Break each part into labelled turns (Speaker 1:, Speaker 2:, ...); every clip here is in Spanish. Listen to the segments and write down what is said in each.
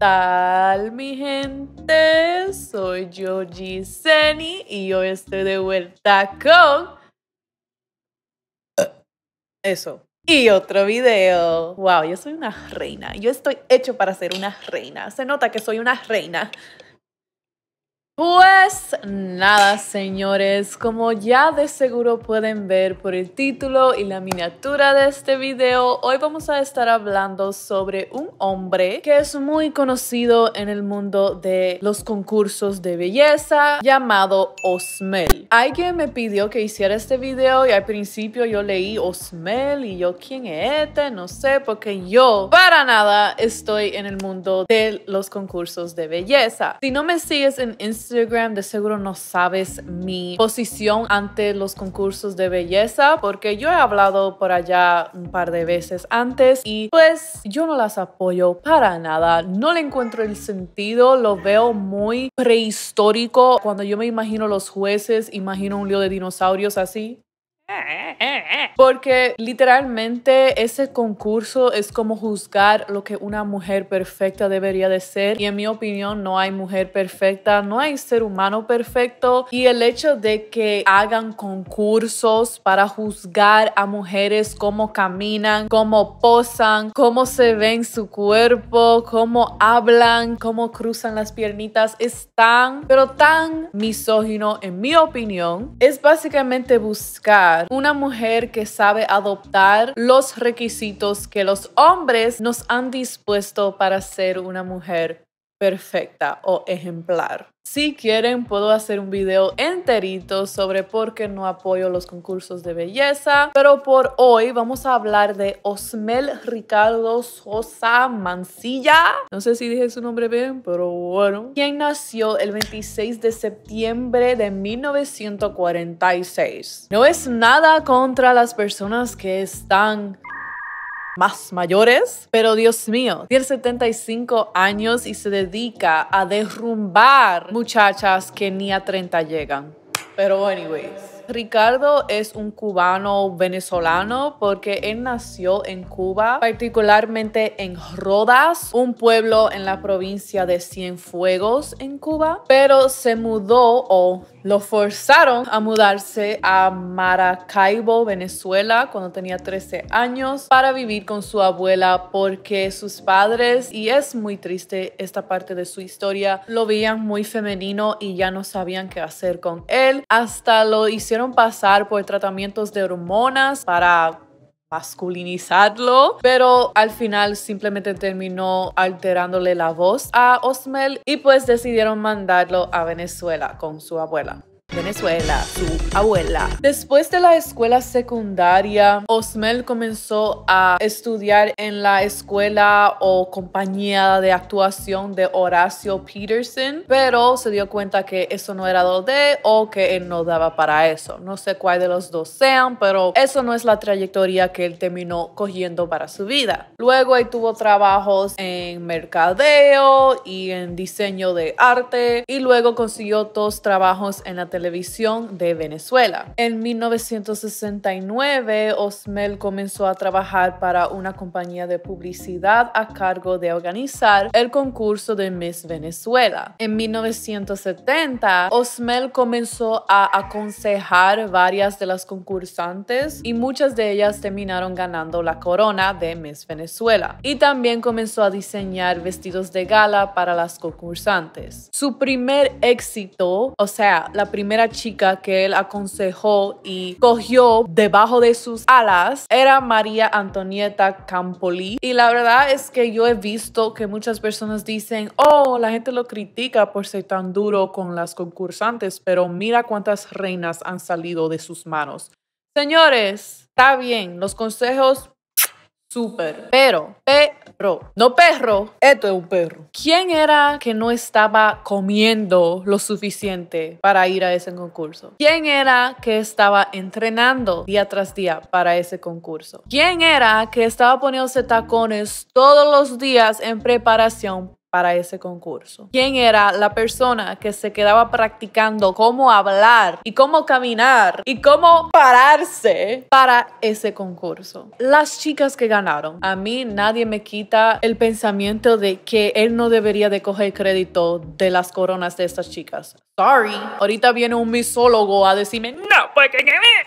Speaker 1: tal mi gente? Soy yo Seni y hoy estoy de vuelta con eh, eso y otro video. Wow, yo soy una reina. Yo estoy hecho para ser una reina. Se nota que soy una reina. Pues nada, señores, como ya de seguro pueden ver por el título y la miniatura de este video, hoy vamos a estar hablando sobre un hombre que es muy conocido en el mundo de los concursos de belleza llamado Osmel. Alguien me pidió que hiciera este video y al principio yo leí Osmel y yo, ¿quién es este? No sé, porque yo para nada estoy en el mundo de los concursos de belleza. Si no me sigues en Instagram, Instagram, de seguro no sabes mi posición ante los concursos de belleza, porque yo he hablado por allá un par de veces antes y pues yo no las apoyo para nada. No le encuentro el sentido, lo veo muy prehistórico. Cuando yo me imagino los jueces, imagino un lío de dinosaurios así. Porque literalmente ese concurso es como juzgar lo que una mujer perfecta debería de ser y en mi opinión no hay mujer perfecta, no hay ser humano perfecto y el hecho de que hagan concursos para juzgar a mujeres cómo caminan, cómo posan, cómo se ven su cuerpo, cómo hablan, cómo cruzan las piernitas, es tan, pero tan misógino en mi opinión. Es básicamente buscar una mujer que sabe adoptar los requisitos que los hombres nos han dispuesto para ser una mujer perfecta o ejemplar. Si quieren, puedo hacer un video enterito sobre por qué no apoyo los concursos de belleza. Pero por hoy vamos a hablar de Osmel Ricardo Sosa Mancilla. No sé si dije su nombre bien, pero bueno. Quien nació el 26 de septiembre de 1946. No es nada contra las personas que están más mayores, pero Dios mío, tiene 75 años y se dedica a derrumbar muchachas que ni a 30 llegan. Pero anyways. Ricardo es un cubano venezolano porque él nació en Cuba, particularmente en Rodas, un pueblo en la provincia de Cienfuegos en Cuba, pero se mudó o lo forzaron a mudarse a Maracaibo, Venezuela, cuando tenía 13 años para vivir con su abuela porque sus padres, y es muy triste esta parte de su historia, lo veían muy femenino y ya no sabían qué hacer con él, hasta lo hicieron pasar por tratamientos de hormonas para masculinizarlo, pero al final simplemente terminó alterándole la voz a Osmel y pues decidieron mandarlo a Venezuela con su abuela. Venezuela, su abuela. Después de la escuela secundaria, Osmel comenzó a estudiar en la escuela o compañía de actuación de Horacio Peterson, pero se dio cuenta que eso no era donde o que él no daba para eso. No sé cuál de los dos sean, pero eso no es la trayectoria que él terminó cogiendo para su vida. Luego ahí tuvo trabajos en mercadeo y en diseño de arte y luego consiguió dos trabajos en la televisión televisión de Venezuela. En 1969, Osmel comenzó a trabajar para una compañía de publicidad a cargo de organizar el concurso de Miss Venezuela. En 1970, Osmel comenzó a aconsejar varias de las concursantes y muchas de ellas terminaron ganando la corona de Miss Venezuela. Y también comenzó a diseñar vestidos de gala para las concursantes. Su primer éxito, o sea, la primera primera chica que él aconsejó y cogió debajo de sus alas era María Antonieta Campoli. Y la verdad es que yo he visto que muchas personas dicen, oh, la gente lo critica por ser tan duro con las concursantes, pero mira cuántas reinas han salido de sus manos. Señores, está bien, los consejos Super, Pero, pero, No perro. Esto es un perro. ¿Quién era que no estaba comiendo lo suficiente para ir a ese concurso? ¿Quién era que estaba entrenando día tras día para ese concurso? ¿Quién era que estaba poniéndose tacones todos los días en preparación para ese concurso. ¿Quién era la persona que se quedaba practicando cómo hablar y cómo caminar y cómo pararse para ese concurso? Las chicas que ganaron. A mí nadie me quita el pensamiento de que él no debería de coger crédito de las coronas de estas chicas. Sorry. Ahorita viene un misólogo a decirme, no, porque...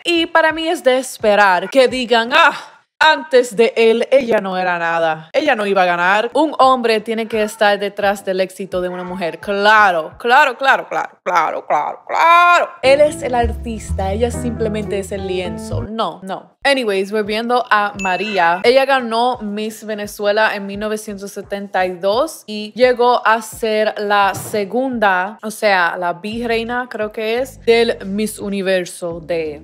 Speaker 1: Y para mí es de esperar que digan, ah, antes de él, ella no era nada. Ella no iba a ganar. Un hombre tiene que estar detrás del éxito de una mujer. Claro, claro, claro, claro, claro, claro, claro. Él es el artista, ella simplemente es el lienzo. No, no. Anyways, volviendo a María. Ella ganó Miss Venezuela en 1972 y llegó a ser la segunda, o sea, la virreina creo que es, del Miss Universo de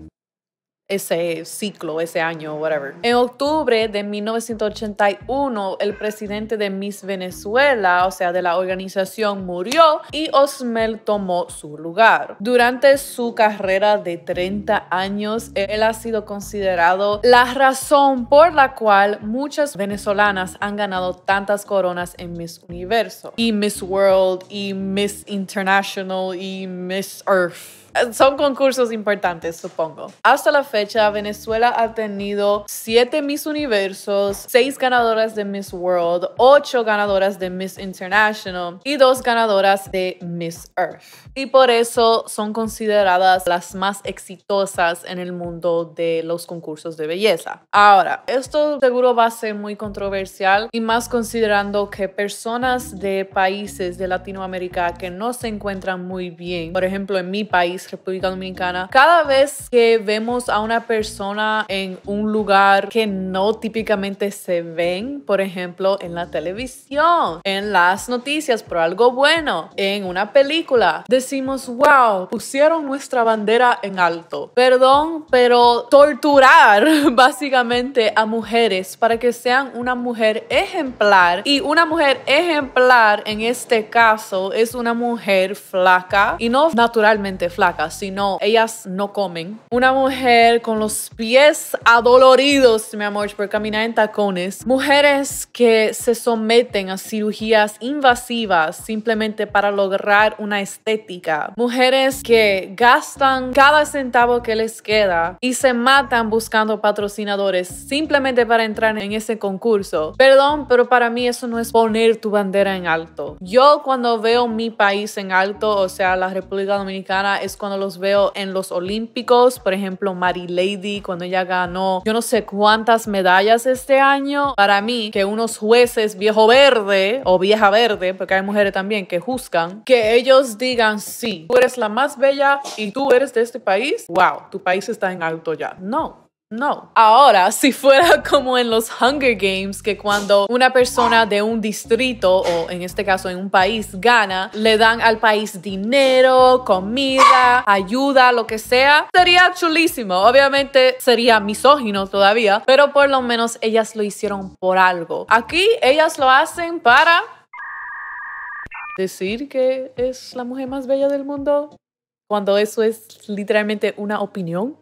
Speaker 1: ese ciclo, ese año, whatever. En octubre de 1981, el presidente de Miss Venezuela, o sea, de la organización, murió y Osmel tomó su lugar. Durante su carrera de 30 años, él ha sido considerado la razón por la cual muchas venezolanas han ganado tantas coronas en Miss Universo y Miss World y Miss International y Miss Earth son concursos importantes, supongo. Hasta la fecha, Venezuela ha tenido 7 Miss Universos, 6 ganadoras de Miss World, 8 ganadoras de Miss International y 2 ganadoras de Miss Earth. Y por eso son consideradas las más exitosas en el mundo de los concursos de belleza. Ahora, esto seguro va a ser muy controversial y más considerando que personas de países de Latinoamérica que no se encuentran muy bien, por ejemplo, en mi país, República Dominicana, cada vez que vemos a una persona en un lugar que no típicamente se ven, por ejemplo, en la televisión, en las noticias, por algo bueno, en una película, decimos, wow, pusieron nuestra bandera en alto. Perdón, pero torturar básicamente a mujeres para que sean una mujer ejemplar y una mujer ejemplar en este caso es una mujer flaca y no naturalmente flaca sino ellas no comen. Una mujer con los pies adoloridos, mi amor, por caminar en tacones. Mujeres que se someten a cirugías invasivas simplemente para lograr una estética. Mujeres que gastan cada centavo que les queda y se matan buscando patrocinadores simplemente para entrar en ese concurso. Perdón, pero para mí eso no es poner tu bandera en alto. Yo cuando veo mi país en alto, o sea, la República Dominicana, es cuando los veo en los Olímpicos, por ejemplo, Mary Lady, cuando ella ganó yo no sé cuántas medallas este año. Para mí, que unos jueces viejo verde o vieja verde, porque hay mujeres también que juzgan, que ellos digan, sí, tú eres la más bella y tú eres de este país, wow, tu país está en alto ya. No, no. Ahora, si fuera como en los Hunger Games, que cuando una persona de un distrito o en este caso en un país gana, le dan al país dinero, comida, ayuda, lo que sea, sería chulísimo. Obviamente sería misógino todavía, pero por lo menos ellas lo hicieron por algo. Aquí ellas lo hacen para decir que es la mujer más bella del mundo, cuando eso es literalmente una opinión.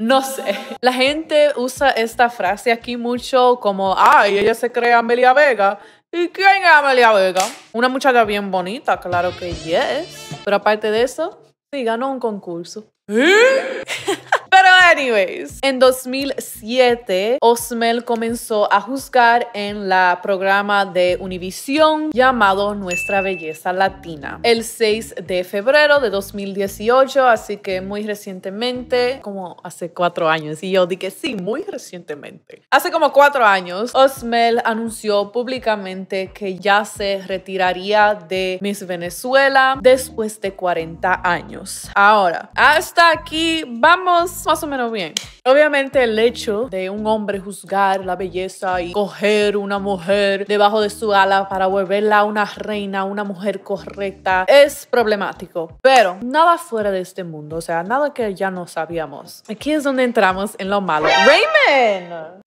Speaker 1: No sé. La gente usa esta frase aquí mucho como, ay, ella se cree Amelia Vega. ¿Y quién es Amelia Vega? Una muchacha bien bonita, claro que yes. Pero aparte de eso, sí, ganó un concurso. ¿Eh? Pero anyways, en 2007 Osmel comenzó a juzgar en la programa de Univisión llamado Nuestra Belleza Latina el 6 de febrero de 2018, así que muy recientemente, como hace cuatro años, y yo dije sí, muy recientemente. Hace como cuatro años, Osmel anunció públicamente que ya se retiraría de Miss Venezuela después de 40 años. Ahora, hasta aquí vamos más o menos bien. Obviamente el hecho de un hombre juzgar la belleza y coger una mujer debajo de su ala para volverla una reina, una mujer correcta, es problemático. Pero nada fuera de este mundo, o sea, nada que ya no sabíamos. Aquí es donde entramos en lo malo. Raymond.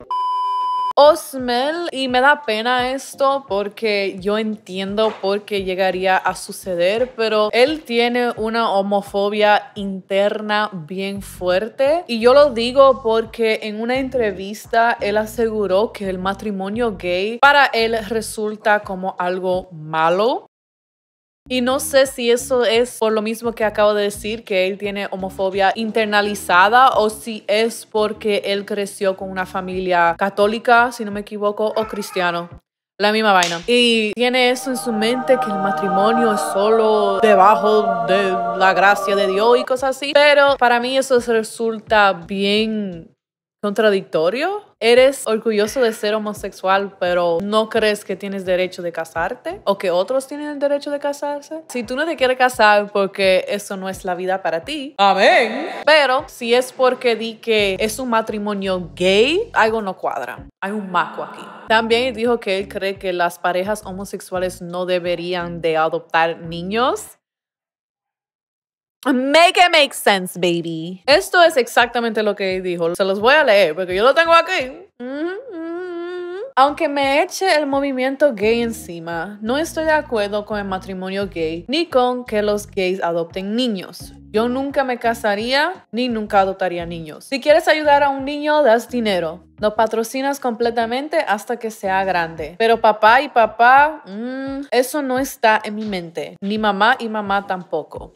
Speaker 1: Osmel, y me da pena esto porque yo entiendo por qué llegaría a suceder, pero él tiene una homofobia interna bien fuerte. Y yo lo digo porque en una entrevista él aseguró que el matrimonio gay para él resulta como algo malo y no sé si eso es por lo mismo que acabo de decir, que él tiene homofobia internalizada, o si es porque él creció con una familia católica, si no me equivoco, o cristiano. La misma vaina. Y tiene eso en su mente, que el matrimonio es solo debajo de la gracia de Dios y cosas así. Pero para mí eso resulta bien contradictorio. Eres orgulloso de ser homosexual, pero no crees que tienes derecho de casarte o que otros tienen el derecho de casarse. Si tú no te quieres casar porque eso no es la vida para ti. Amén. Pero si es porque di que es un matrimonio gay, algo no cuadra. Hay un maco aquí. También dijo que él cree que las parejas homosexuales no deberían de adoptar niños Make it make sense, baby. Esto es exactamente lo que dijo. Se los voy a leer porque yo lo tengo aquí. Mm-hmm. Aunque me eche el movimiento gay encima, no estoy de acuerdo con el matrimonio gay ni con que los gays adopten niños. Yo nunca me casaría ni nunca adoptaría niños. Si quieres ayudar a un niño, das dinero. Lo patrocinas completamente hasta que sea grande. Pero papá y papá, mm, eso no está en mi mente. Ni mamá y mamá tampoco.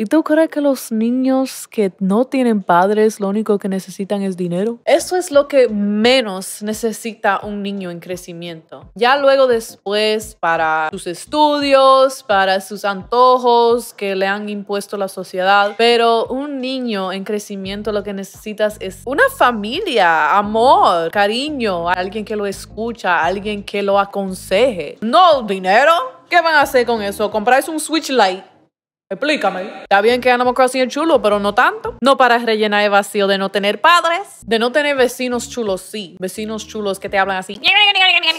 Speaker 1: ¿Y tú crees que los niños que no tienen padres lo único que necesitan es dinero? Eso es lo que menos necesita un niño en crecimiento. Ya luego después para sus estudios, para sus antojos que le han impuesto la sociedad. Pero un niño en crecimiento lo que necesitas es una familia, amor, cariño, alguien que lo escucha, alguien que lo aconseje. No dinero. ¿Qué van a hacer con eso? ¿Compráis un Switch Lite? Explícame. Está bien que Animal Crossing es chulo, pero no tanto. No para rellenar el vacío de no tener padres, de no tener vecinos chulos, sí. Vecinos chulos que te hablan así.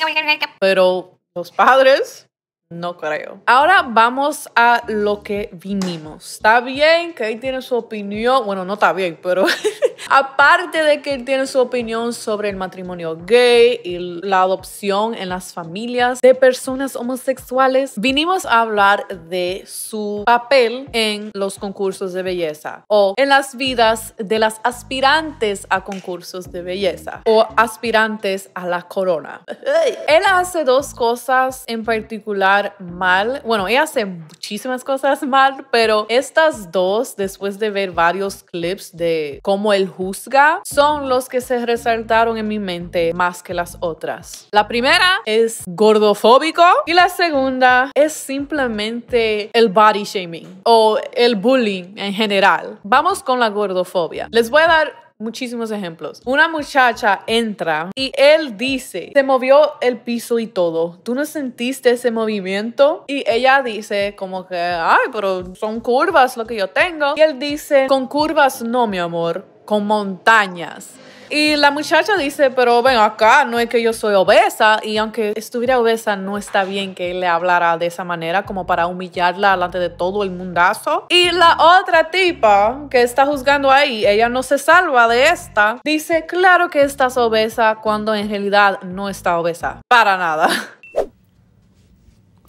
Speaker 1: Pero los padres no creo. Ahora vamos a lo que vinimos. Está bien que él tiene su opinión, bueno, no está bien, pero aparte de que él tiene su opinión sobre el matrimonio gay y la adopción en las familias de personas homosexuales, vinimos a hablar de su papel en los concursos de belleza o en las vidas de las aspirantes a concursos de belleza o aspirantes a la corona. él hace dos cosas en particular mal. Bueno, ella hace muchísimas cosas mal, pero estas dos, después de ver varios clips de cómo él juzga, son los que se resaltaron en mi mente más que las otras. La primera es gordofóbico y la segunda es simplemente el body shaming o el bullying en general. Vamos con la gordofobia. Les voy a dar muchísimos ejemplos. Una muchacha entra y él dice, se movió el piso y todo. ¿Tú no sentiste ese movimiento? Y ella dice como que, ay, pero son curvas lo que yo tengo. Y él dice, con curvas no, mi amor, con montañas. Y la muchacha dice, pero ven acá, no es que yo soy obesa. Y aunque estuviera obesa, no está bien que él le hablara de esa manera, como para humillarla delante de todo el mundazo. Y la otra tipa que está juzgando ahí, ella no se salva de esta, dice, claro que estás obesa cuando en realidad no está obesa. Para nada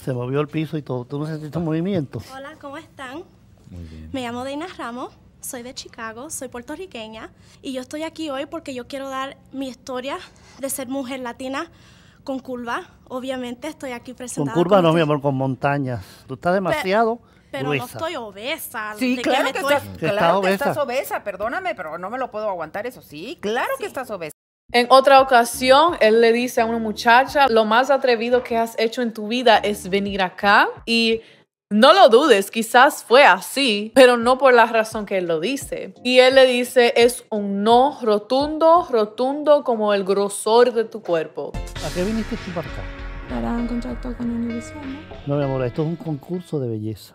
Speaker 2: se movió el piso y todo. ¿Tú no sentiste movimiento? Hola, ¿cómo están? Muy bien. Me llamo Dina Ramos soy de Chicago, soy puertorriqueña y yo estoy aquí hoy porque yo quiero dar mi historia de ser mujer latina con curva. Obviamente estoy aquí presentada. Con curva no, mi amor, con montañas. Tú estás demasiado... pero no estoy obesa. Sí, claro que, estás, obesa.
Speaker 1: perdóname, pero no me lo puedo aguantar, eso sí. Claro que estás obesa. En otra ocasión, él le dice a una muchacha, lo más atrevido que has hecho en tu vida es venir acá y no lo dudes, quizás fue así, pero no por la razón que él lo dice. Y él le dice, es un no rotundo, rotundo como el grosor de tu cuerpo.
Speaker 2: ¿A qué viniste tú para acá?
Speaker 1: Para un contrato con Univision,
Speaker 2: ¿no? No, mi amor, esto es un concurso de belleza.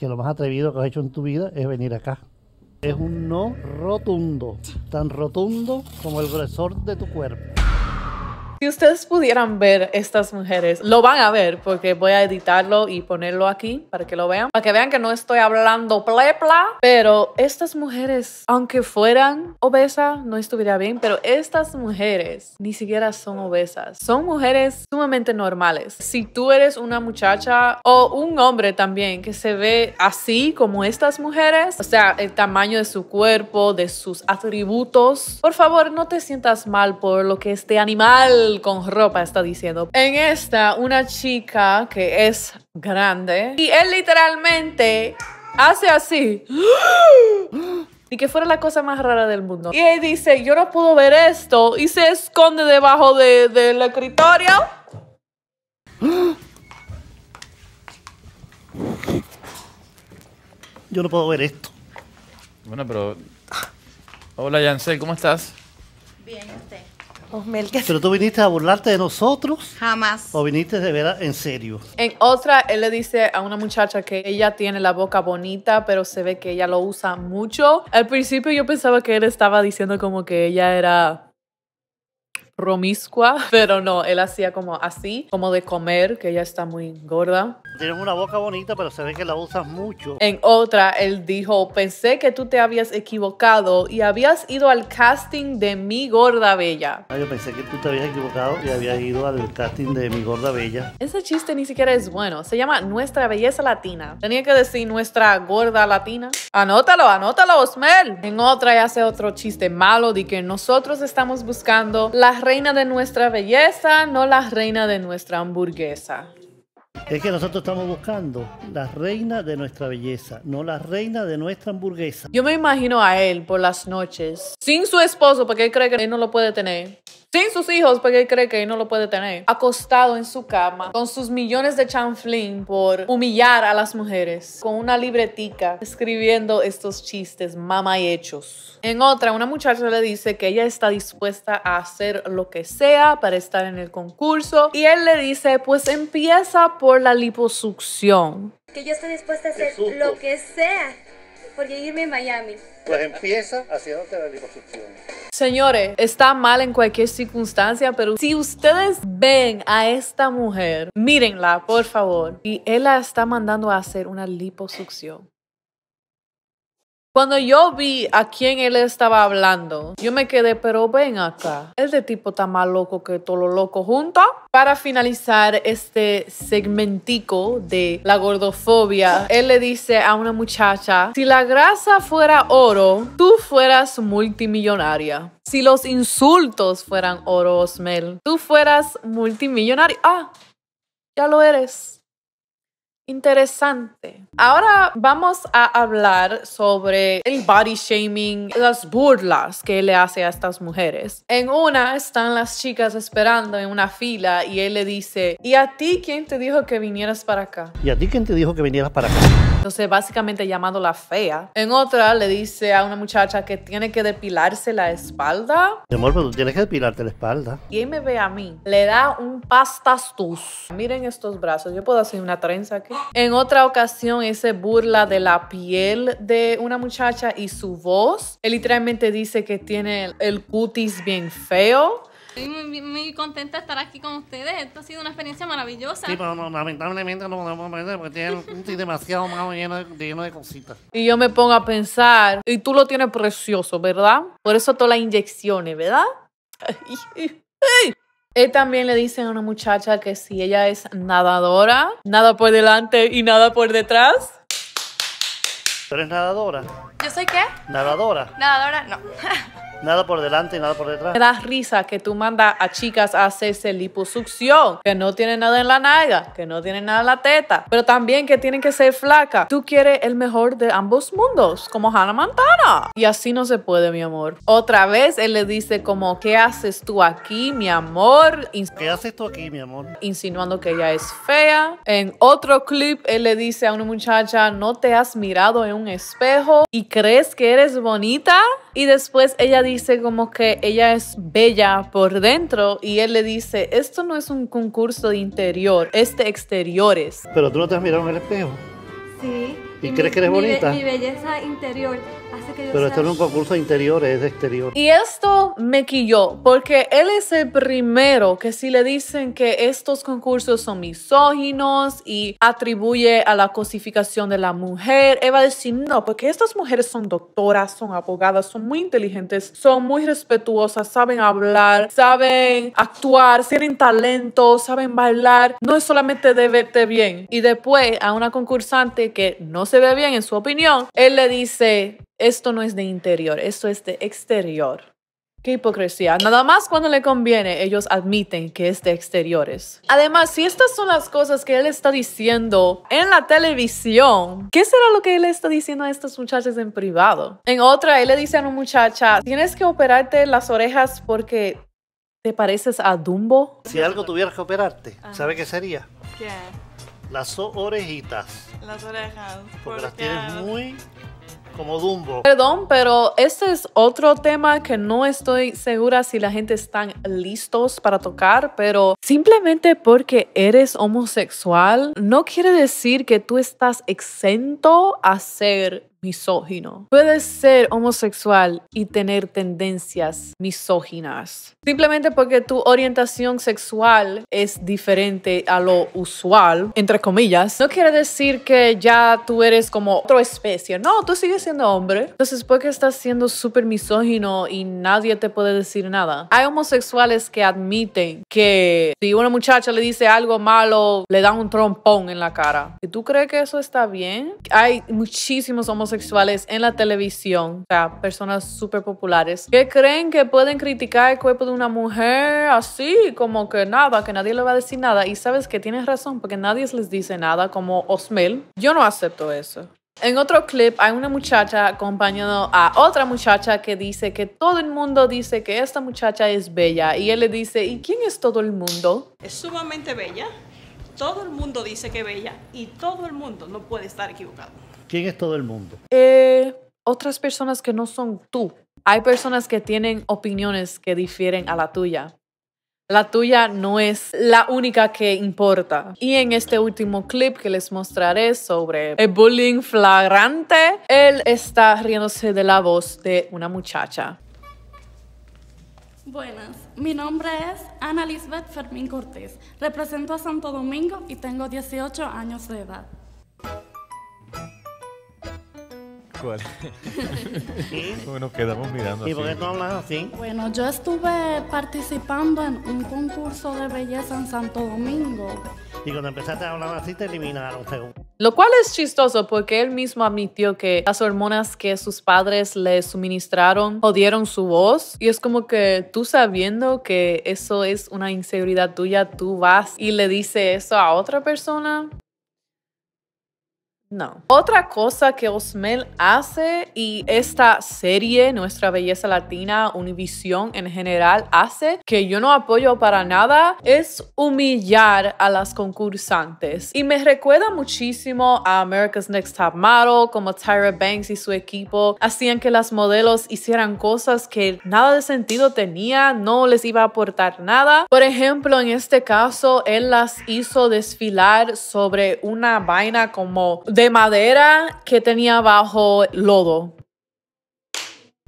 Speaker 2: Que lo más atrevido que has hecho en tu vida es venir acá. Es un no rotundo, tan rotundo como el grosor de tu cuerpo.
Speaker 1: Si ustedes pudieran ver estas mujeres, lo van a ver porque voy a editarlo y ponerlo aquí para que lo vean. Para que vean que no estoy hablando plepla, pero estas mujeres, aunque fueran obesas, no estuviera bien, pero estas mujeres ni siquiera son obesas. Son mujeres sumamente normales. Si tú eres una muchacha o un hombre también que se ve así como estas mujeres, o sea, el tamaño de su cuerpo, de sus atributos, por favor no te sientas mal por lo que este animal con ropa está diciendo. En esta, una chica que es grande y él literalmente hace así. Y que fuera la cosa más rara del mundo. Y dice, yo no puedo ver esto. Y se esconde debajo del escritorio.
Speaker 2: Yo no puedo ver esto. Bueno, pero... Hola, Yancel, ¿cómo estás? Bien, usted. Pero tú viniste a burlarte de nosotros. Jamás. O viniste de veras en serio.
Speaker 1: En otra, él le dice a una muchacha que ella tiene la boca bonita, pero se ve que ella lo usa mucho. Al principio yo pensaba que él estaba diciendo como que ella era promiscua, pero no, él hacía como así, como de comer, que ella está
Speaker 2: muy gorda. Tienes una boca bonita, pero se ve que la usas mucho. En
Speaker 1: otra, él dijo, pensé que tú te habías equivocado y habías ido al casting de Mi Gorda Bella.
Speaker 2: Ah, yo pensé que tú te habías equivocado y habías ido al casting de Mi Gorda Bella.
Speaker 1: Ese chiste ni siquiera es bueno. Se llama Nuestra Belleza Latina. Tenía que decir Nuestra Gorda Latina. Anótalo, anótalo, Osmel. En otra, ya hace otro chiste malo de que nosotros estamos buscando la reina de nuestra belleza, no la reina de nuestra hamburguesa.
Speaker 2: Es que nosotros estamos buscando la reina de nuestra belleza, no la reina de nuestra hamburguesa.
Speaker 1: Yo me imagino a él por las noches, sin su esposo, porque él cree que él no lo puede tener sin sus hijos porque él cree que no lo puede tener, acostado en su cama con sus millones de chanflín por humillar a las mujeres, con una libretica escribiendo estos chistes mama hechos. En otra, una muchacha le dice que ella está dispuesta a hacer lo que sea para estar en el concurso y él le dice, pues empieza por la liposucción.
Speaker 2: Que yo estoy dispuesta a hacer lo que sea por irme a Miami. Pues empieza haciéndote la liposucción.
Speaker 1: Señores, está mal en cualquier circunstancia, pero si ustedes ven a esta mujer, mírenla, por favor. Y él la está mandando a hacer una liposucción. Cuando yo vi a quién él estaba hablando, yo me quedé, pero ven acá. de tipo tan más loco que todo lo loco junto. Para finalizar este segmentico de la gordofobia, él le dice a una muchacha, si la grasa fuera oro, tú fueras multimillonaria. Si los insultos fueran oro, Osmel, tú fueras multimillonaria. Ah, ya lo eres. Interesante. Ahora vamos a hablar sobre el body shaming, las burlas que le hace a estas mujeres. En una están las chicas esperando en una fila y él le dice, ¿y a ti quién te dijo que vinieras para acá?
Speaker 2: ¿Y a ti quién te dijo que vinieras para acá?
Speaker 1: entonces básicamente llamándola la fea. En otra le dice a una muchacha que tiene que depilarse la espalda.
Speaker 2: Mi amor, pero tú tienes que depilarte la espalda.
Speaker 1: Y él me ve a mí, le da un pastastus. Miren estos brazos, yo puedo hacer una trenza aquí. En otra ocasión, ese burla de la piel de una muchacha y su voz. Él literalmente dice que tiene el cutis bien
Speaker 2: feo.
Speaker 1: Estoy muy, contenta de estar aquí con ustedes. Esto ha sido una experiencia maravillosa. Sí, pero
Speaker 2: lamentablemente no podemos aprender porque tiene demasiado lleno de, lleno de cositas. Y yo me pongo
Speaker 1: a pensar, y tú lo tienes precioso, ¿verdad? Por eso todas las inyecciones, ¿verdad? Él también le dice a una muchacha que si ella es nadadora, nada por
Speaker 2: delante y nada por detrás. ¿Tú eres nadadora? ¿Yo soy qué? ¿Nadadora? Nadadora, no. Nada por delante y nada por detrás. Me da
Speaker 1: risa que tú mandas a chicas a hacerse liposucción, que no tienen nada en la naga, que no tienen nada en la teta, pero también que tienen que ser flacas Tú quieres el mejor de ambos mundos, como Hannah Montana. Y así no se puede, mi amor. Otra vez él le dice como, ¿qué haces tú aquí, mi amor? ¿Qué haces tú aquí, mi amor? Insinuando que ella es fea. En otro clip, él le dice a una muchacha, no te has mirado en un espejo y crees que eres bonita. Y después ella dice, dice como que ella es bella por dentro y él le dice, esto no es un concurso de interior, este de
Speaker 2: exteriores. Pero tú no te has mirado en el espejo. Sí. ¿Y, crees que eres bonita? mi belleza interior
Speaker 1: pero esto es un concurso
Speaker 2: interior, es de exterior.
Speaker 1: Y esto me quilló, porque él es el primero que si le dicen que estos concursos son misóginos y atribuye a la cosificación de la mujer, él va a decir, no, porque estas mujeres son doctoras, son abogadas, son muy inteligentes, son muy respetuosas, saben hablar, saben actuar, tienen talento, saben bailar. No es solamente de verte bien. Y después a una concursante que no se ve bien en su opinión, él le dice, esto no es de interior, esto es de exterior. Qué hipocresía. Nada más cuando le conviene, ellos admiten que es de exteriores. Además, si estas son las cosas que él está diciendo en la televisión, ¿qué será lo que él está diciendo a estas muchachas en privado? En otra, él le dice a una muchacha, tienes que operarte las orejas porque te pareces a Dumbo.
Speaker 2: Si algo tuvieras que operarte, ah. ¿sabe qué sería? ¿Qué? Las orejitas. Las orejas. Porque, porque las tienes muy como Dumbo. Perdón,
Speaker 1: pero este es otro tema que no estoy segura si la gente están listos para tocar, pero simplemente porque eres homosexual no quiere decir que tú estás exento a ser misógino. Puedes ser homosexual y tener tendencias misóginas. Simplemente porque tu orientación sexual es diferente a lo usual, entre comillas, no quiere decir que ya tú eres como otra especie. No, tú sigues siendo hombre. Entonces, qué estás siendo súper misógino y nadie te puede decir nada? Hay homosexuales que admiten que si una muchacha le dice algo malo, le dan un trompón en la cara. ¿Y tú crees que eso está bien? Hay muchísimos homosexuales en la televisión, o sea, personas súper populares, que creen que pueden criticar el cuerpo de una mujer así, como que nada, que nadie le va a decir nada. Y sabes que tienes razón, porque nadie les dice nada, como Osmel. Yo no acepto eso. En otro clip hay una muchacha acompañando a otra muchacha que dice que todo el mundo dice que esta muchacha es bella y él le dice, ¿y quién es todo el mundo?
Speaker 2: Es sumamente bella, todo el mundo dice que es bella y todo el mundo no puede estar equivocado. ¿Quién es todo el mundo?
Speaker 1: Eh, otras personas que no son tú. Hay personas que tienen opiniones que difieren a la tuya. La tuya no es la única que importa. Y en este último clip que les mostraré sobre el bullying flagrante, él está riéndose de la voz de una muchacha.
Speaker 2: Buenas, mi nombre es Ana Lisbeth Fermín Cortés, represento a Santo Domingo y tengo 18 años de edad. bueno quedamos mirando. ¿Y por qué así? Bueno, yo estuve participando en un concurso de belleza en Santo Domingo. Y cuando empezaste a hablar así, te eliminaron,
Speaker 1: Lo cual es chistoso porque él mismo admitió que las hormonas que sus padres le suministraron jodieron su voz y es como que tú sabiendo que eso es una inseguridad tuya, tú vas y le dices eso a otra persona. No. Otra cosa que Osmel hace y esta serie, Nuestra Belleza Latina, Univisión en general, hace que yo no apoyo para nada es humillar a las concursantes. Y me recuerda muchísimo a America's Next Top Model, como Tyra Banks y su equipo hacían que las modelos hicieran cosas que nada de sentido tenía, no les iba a aportar nada. Por ejemplo, en este caso, él las hizo desfilar sobre una vaina como de madera que tenía bajo lodo.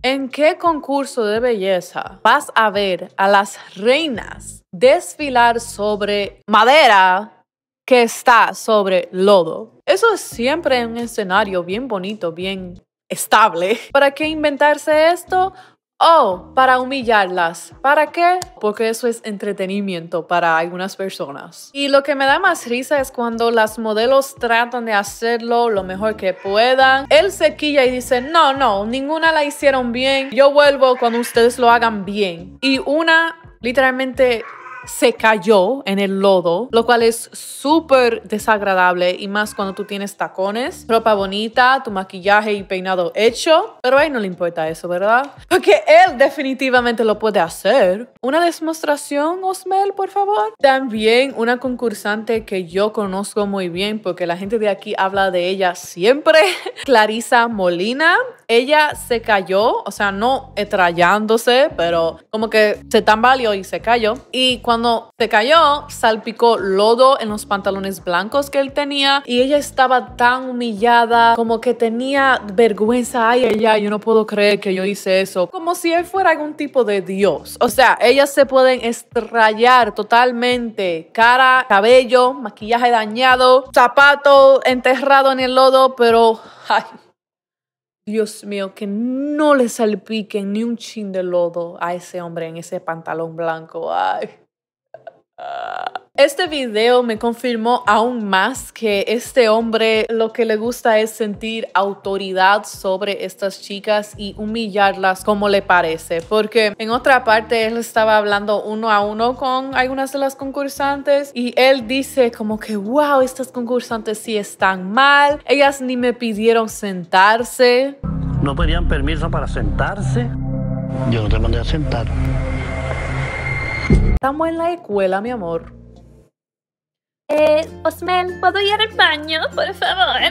Speaker 1: ¿En qué concurso de belleza vas a ver a las reinas desfilar sobre madera que está sobre lodo? Eso es siempre un escenario bien bonito, bien estable. ¿Para qué inventarse esto? Oh, para humillarlas. ¿Para qué? Porque eso es entretenimiento para algunas personas. Y lo que me da más risa es cuando las modelos tratan de hacerlo lo mejor que puedan. Él se quilla y dice, no, no, ninguna la hicieron bien. Yo vuelvo cuando ustedes lo hagan bien. Y una literalmente se cayó en el lodo, lo cual es súper desagradable y más cuando tú tienes tacones, ropa bonita, tu maquillaje y peinado hecho, pero a él no le importa eso, ¿verdad? Porque él definitivamente lo puede hacer. Una demostración, Osmel, por favor. También una concursante que yo conozco muy bien porque la gente de aquí habla de ella siempre, Clarisa Molina. Ella se cayó, o sea, no estrellándose, pero como que se tambaleó y se cayó. Y cuando cuando se cayó, salpicó lodo en los pantalones blancos que él tenía y ella estaba tan humillada, como que tenía vergüenza. Ay, ella, yo no puedo creer que yo hice eso. Como si él fuera algún tipo de Dios. O sea, ellas se pueden estrellar totalmente. Cara, cabello, maquillaje dañado, zapato enterrado en el lodo, pero... Ay, Dios mío, que no le salpiquen ni un chin de lodo a ese hombre en ese pantalón blanco. Ay este video me confirmó aún más que este hombre lo que le gusta es sentir autoridad sobre estas chicas y humillarlas como le parece. Porque en otra parte él estaba hablando uno a uno con algunas de las concursantes y él dice como que, wow, estas concursantes sí están mal, ellas ni me pidieron sentarse.
Speaker 2: No pedían permiso para sentarse. Yo no te mandé a sentar.
Speaker 1: Estamos en la escuela, mi amor. Eh, Osmel, ¿puedo ir al baño, por favor?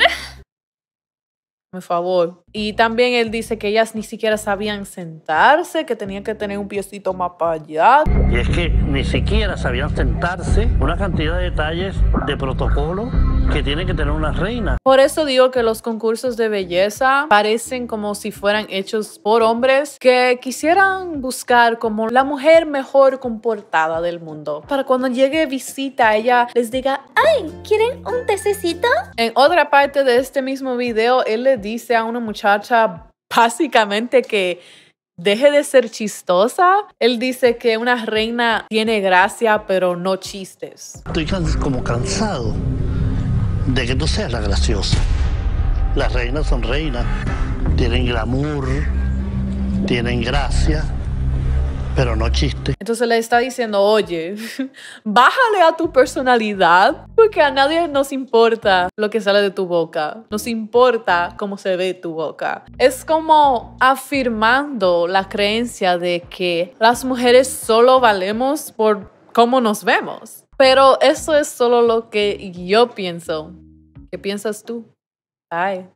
Speaker 1: Por favor, y también él dice que ellas ni siquiera sabían sentarse, que tenían que tener un piecito más para allá.
Speaker 2: Y es que ni siquiera sabían sentarse, una cantidad de detalles de protocolo que tiene que tener una reina.
Speaker 1: Por eso digo que los concursos de belleza parecen como si fueran hechos por hombres que quisieran buscar como la mujer mejor comportada del mundo. Para cuando llegue visita, ella les diga, ¡ay! ¿Quieren un tececito? En otra parte de este mismo video, él le dice a una muchacha muchacha básicamente que deje de ser chistosa. Él dice que una reina tiene gracia, pero no chistes.
Speaker 2: Estoy como cansado de que tú seas la graciosa. Las reinas son reinas, tienen glamour, tienen gracia pero no chiste.
Speaker 1: Entonces le está diciendo, oye, bájale a tu personalidad, porque a nadie nos importa lo que sale de tu boca, nos importa cómo se ve tu boca. Es como afirmando la creencia de que las mujeres solo valemos por cómo nos vemos. Pero eso es solo lo que yo pienso. ¿Qué piensas tú? Bye.